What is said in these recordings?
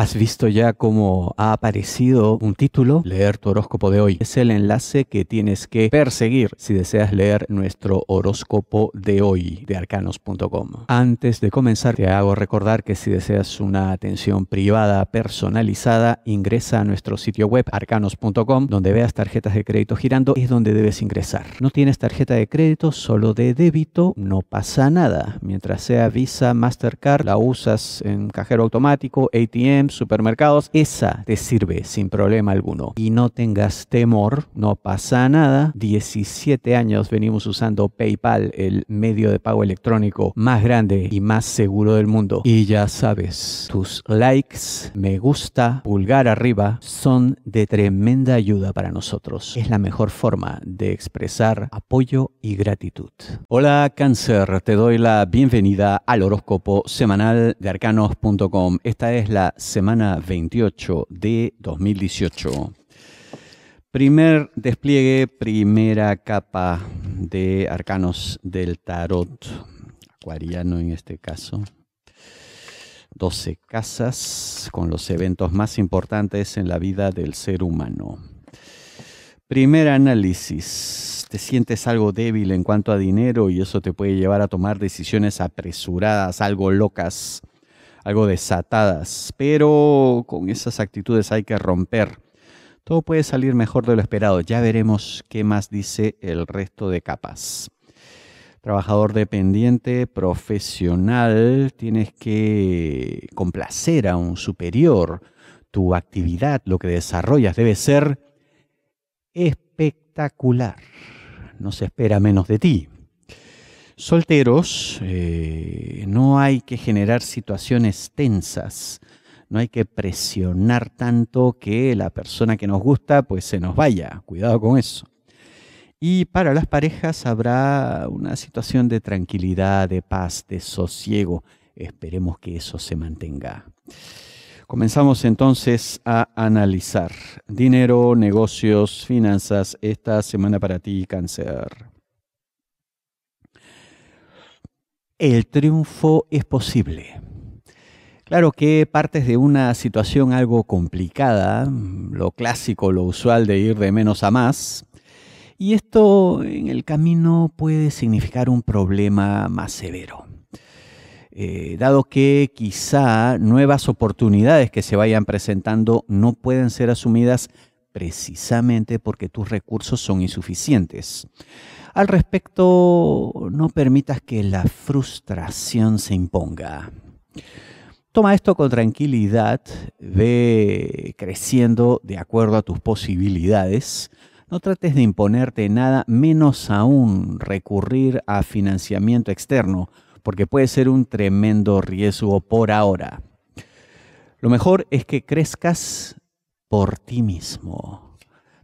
Has visto ya cómo ha aparecido un título, Leer tu horóscopo de hoy. Es el enlace que tienes que perseguir si deseas leer nuestro horóscopo de hoy de arcanos.com. Antes de comenzar, te hago recordar que si deseas una atención privada personalizada, ingresa a nuestro sitio web arcanos.com, donde veas tarjetas de crédito girando, es donde debes ingresar. No tienes tarjeta de crédito, solo de débito, no pasa nada. Mientras sea Visa, Mastercard, la usas en cajero automático, ATM, supermercados, esa te sirve sin problema alguno. Y no tengas temor, no pasa nada. 17 años venimos usando PayPal, el medio de pago electrónico más grande y más seguro del mundo. Y ya sabes, tus likes, me gusta, pulgar arriba, son de tremenda ayuda para nosotros. Es la mejor forma de expresar apoyo y gratitud. Hola cáncer, te doy la bienvenida al horóscopo semanal de arcanos.com. Esta es la semana 28 de 2018. Primer despliegue, primera capa de arcanos del tarot, acuariano en este caso. 12 casas con los eventos más importantes en la vida del ser humano. Primer análisis. Te sientes algo débil en cuanto a dinero y eso te puede llevar a tomar decisiones apresuradas, algo locas algo desatadas, pero con esas actitudes hay que romper. Todo puede salir mejor de lo esperado. Ya veremos qué más dice el resto de capas. Trabajador dependiente, profesional, tienes que complacer a un superior. Tu actividad, lo que desarrollas, debe ser espectacular. No se espera menos de ti solteros, eh, no hay que generar situaciones tensas, no hay que presionar tanto que la persona que nos gusta pues se nos vaya, cuidado con eso. Y para las parejas habrá una situación de tranquilidad, de paz, de sosiego. Esperemos que eso se mantenga. Comenzamos entonces a analizar dinero, negocios, finanzas esta semana para ti, cáncer. el triunfo es posible. Claro que partes de una situación algo complicada, lo clásico, lo usual de ir de menos a más, y esto en el camino puede significar un problema más severo. Eh, dado que quizá nuevas oportunidades que se vayan presentando no pueden ser asumidas precisamente porque tus recursos son insuficientes. Al respecto, no permitas que la frustración se imponga. Toma esto con tranquilidad, ve creciendo de acuerdo a tus posibilidades. No trates de imponerte nada, menos aún recurrir a financiamiento externo, porque puede ser un tremendo riesgo por ahora. Lo mejor es que crezcas por ti mismo.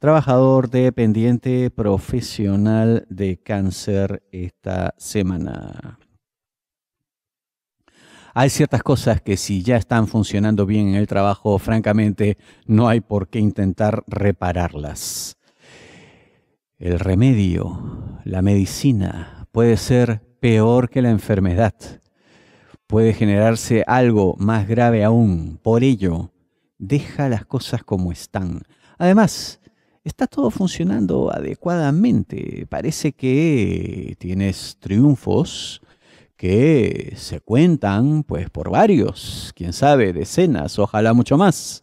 Trabajador dependiente profesional de cáncer esta semana. Hay ciertas cosas que si ya están funcionando bien en el trabajo, francamente, no hay por qué intentar repararlas. El remedio, la medicina, puede ser peor que la enfermedad. Puede generarse algo más grave aún. Por ello, deja las cosas como están. Además, está todo funcionando adecuadamente. Parece que tienes triunfos que se cuentan pues por varios, quién sabe, decenas, ojalá mucho más.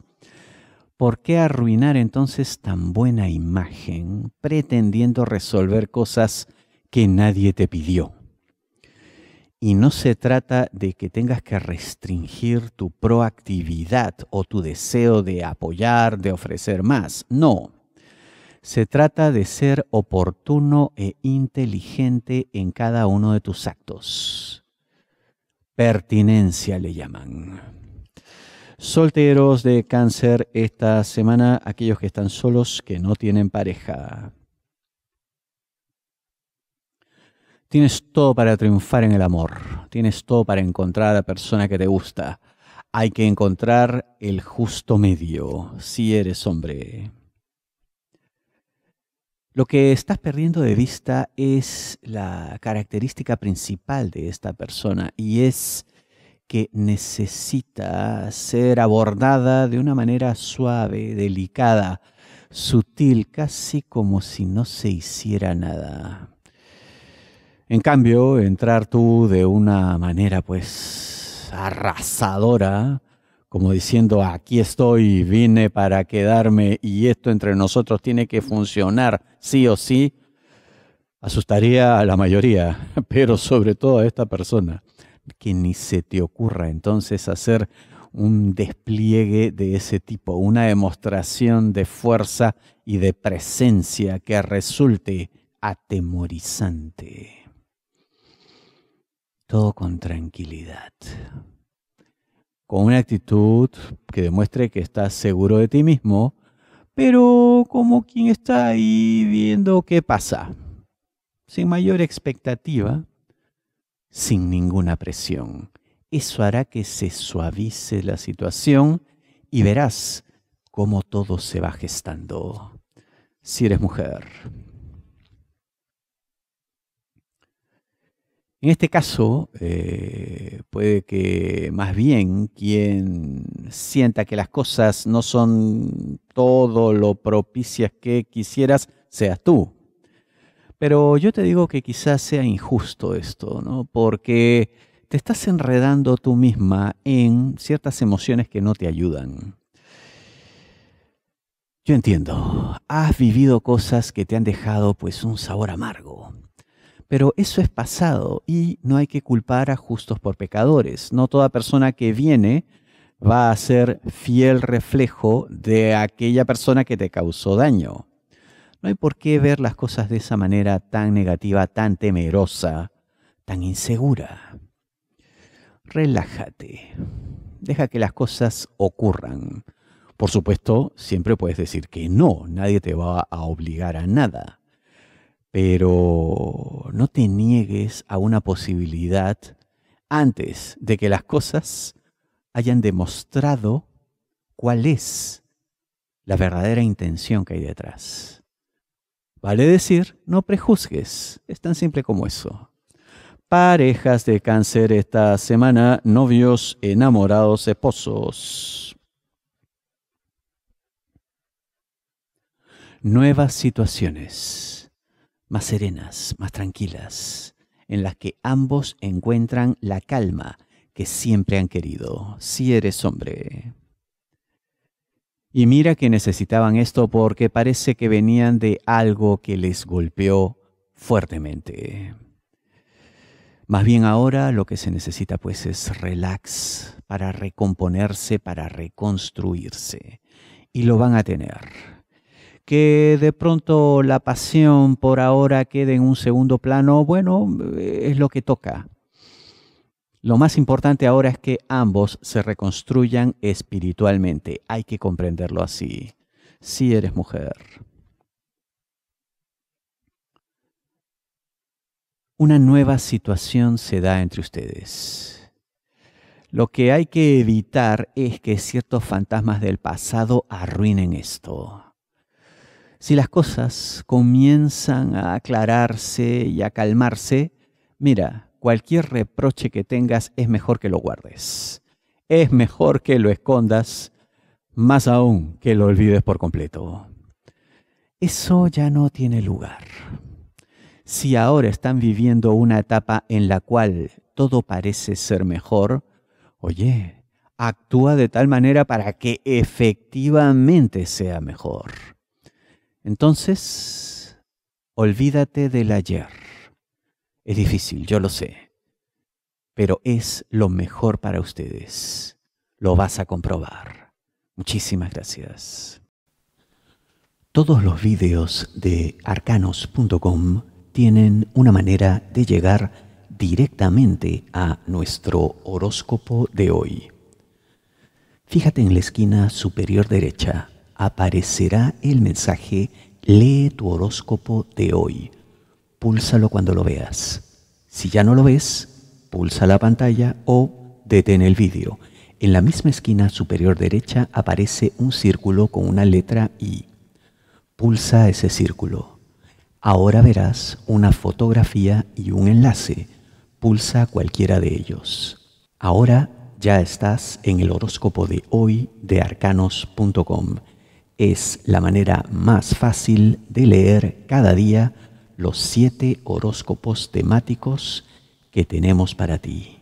¿Por qué arruinar entonces tan buena imagen pretendiendo resolver cosas que nadie te pidió? Y no se trata de que tengas que restringir tu proactividad o tu deseo de apoyar, de ofrecer más. No. Se trata de ser oportuno e inteligente en cada uno de tus actos. Pertinencia le llaman solteros de cáncer esta semana, aquellos que están solos, que no tienen pareja. Tienes todo para triunfar en el amor, tienes todo para encontrar a la persona que te gusta. Hay que encontrar el justo medio si eres hombre. Lo que estás perdiendo de vista es la característica principal de esta persona y es que necesita ser abordada de una manera suave, delicada, sutil, casi como si no se hiciera nada. En cambio, entrar tú de una manera pues arrasadora, como diciendo, aquí estoy, vine para quedarme y esto entre nosotros tiene que funcionar sí o sí, asustaría a la mayoría, pero sobre todo a esta persona, que ni se te ocurra entonces hacer un despliegue de ese tipo, una demostración de fuerza y de presencia que resulte atemorizante todo con tranquilidad, con una actitud que demuestre que estás seguro de ti mismo, pero como quien está ahí viendo qué pasa, sin mayor expectativa, sin ninguna presión. Eso hará que se suavice la situación y verás cómo todo se va gestando. Si eres mujer, En este caso, eh, puede que más bien quien sienta que las cosas no son todo lo propicias que quisieras, seas tú. Pero yo te digo que quizás sea injusto esto, ¿no? Porque te estás enredando tú misma en ciertas emociones que no te ayudan. Yo entiendo, has vivido cosas que te han dejado pues un sabor amargo pero eso es pasado y no hay que culpar a justos por pecadores. No toda persona que viene va a ser fiel reflejo de aquella persona que te causó daño. No hay por qué ver las cosas de esa manera tan negativa, tan temerosa, tan insegura. Relájate. Deja que las cosas ocurran. Por supuesto, siempre puedes decir que no, nadie te va a obligar a nada pero no te niegues a una posibilidad antes de que las cosas hayan demostrado cuál es la verdadera intención que hay detrás. Vale decir, no prejuzgues, es tan simple como eso. Parejas de cáncer esta semana, novios, enamorados, esposos. Nuevas situaciones más serenas, más tranquilas, en las que ambos encuentran la calma que siempre han querido, si eres hombre. Y mira que necesitaban esto porque parece que venían de algo que les golpeó fuertemente. Más bien ahora lo que se necesita pues es relax para recomponerse, para reconstruirse. Y lo van a tener que de pronto la pasión por ahora quede en un segundo plano, bueno, es lo que toca. Lo más importante ahora es que ambos se reconstruyan espiritualmente. Hay que comprenderlo así. Si eres mujer. Una nueva situación se da entre ustedes. Lo que hay que evitar es que ciertos fantasmas del pasado arruinen esto. Si las cosas comienzan a aclararse y a calmarse, mira, cualquier reproche que tengas es mejor que lo guardes. Es mejor que lo escondas, más aún que lo olvides por completo. Eso ya no tiene lugar. Si ahora están viviendo una etapa en la cual todo parece ser mejor, oye, actúa de tal manera para que efectivamente sea mejor. Entonces, olvídate del ayer. Es difícil, yo lo sé, pero es lo mejor para ustedes. Lo vas a comprobar. Muchísimas gracias. Todos los videos de arcanos.com tienen una manera de llegar directamente a nuestro horóscopo de hoy. Fíjate en la esquina superior derecha aparecerá el mensaje Lee tu horóscopo de hoy. Púlsalo cuando lo veas. Si ya no lo ves, pulsa la pantalla o detén el vídeo. En la misma esquina superior derecha aparece un círculo con una letra I. Pulsa ese círculo. Ahora verás una fotografía y un enlace. Pulsa cualquiera de ellos. Ahora ya estás en el horóscopo de hoy de arcanos.com es la manera más fácil de leer cada día los siete horóscopos temáticos que tenemos para ti.